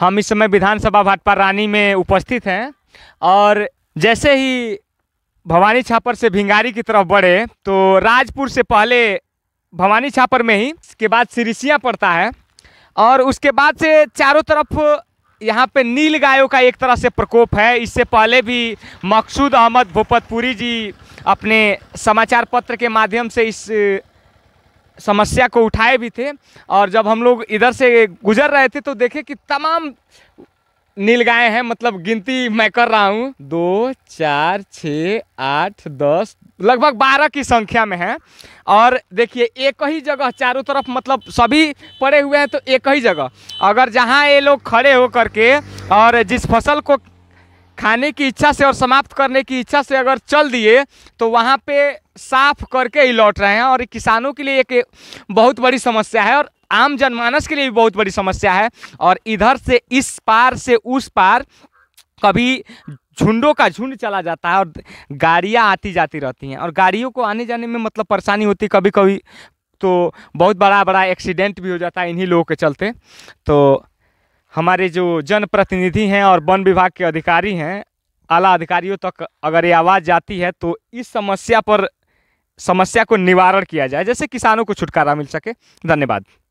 हम इस समय विधानसभा भाटपा रानी में उपस्थित हैं और जैसे ही भवानी छापर से भिंगारी की तरफ बढ़े तो राजपुर से पहले भवानी छापर में ही इसके बाद सिरिसिया पड़ता है और उसके बाद से चारों तरफ यहाँ पे नील गायों का एक तरह से प्रकोप है इससे पहले भी मकसूद अहमद भोपतपुरी जी अपने समाचार पत्र के माध्यम से इस समस्या को उठाए भी थे और जब हम लोग इधर से गुजर रहे थे तो देखे कि तमाम नीलगाय हैं मतलब गिनती मैं कर रहा हूँ दो चार छ आठ दस लगभग बारह की संख्या में हैं और देखिए एक ही जगह चारों तरफ मतलब सभी पड़े हुए हैं तो एक ही जगह अगर जहाँ ये लोग खड़े हो करके और जिस फसल को खाने की इच्छा से और समाप्त करने की इच्छा से अगर चल दिए तो वहाँ पे साफ करके ही लौट रहे हैं और किसानों के लिए एक बहुत बड़ी समस्या है और आम जनमानस के लिए भी बहुत बड़ी समस्या है और इधर से इस पार से उस पार कभी झुंडों का झुंड चला जाता है और गाड़ियाँ आती जाती रहती हैं और गाड़ियों को आने जाने में मतलब परेशानी होती कभी कभी तो बहुत बड़ा बड़ा एक्सीडेंट भी हो जाता है इन्हीं लोगों के चलते तो हमारे जो जनप्रतिनिधि हैं और वन विभाग के अधिकारी हैं आला अधिकारियों तक अगर ये आवाज़ जाती है तो इस समस्या पर समस्या को निवारण किया जाए जैसे किसानों को छुटकारा मिल सके धन्यवाद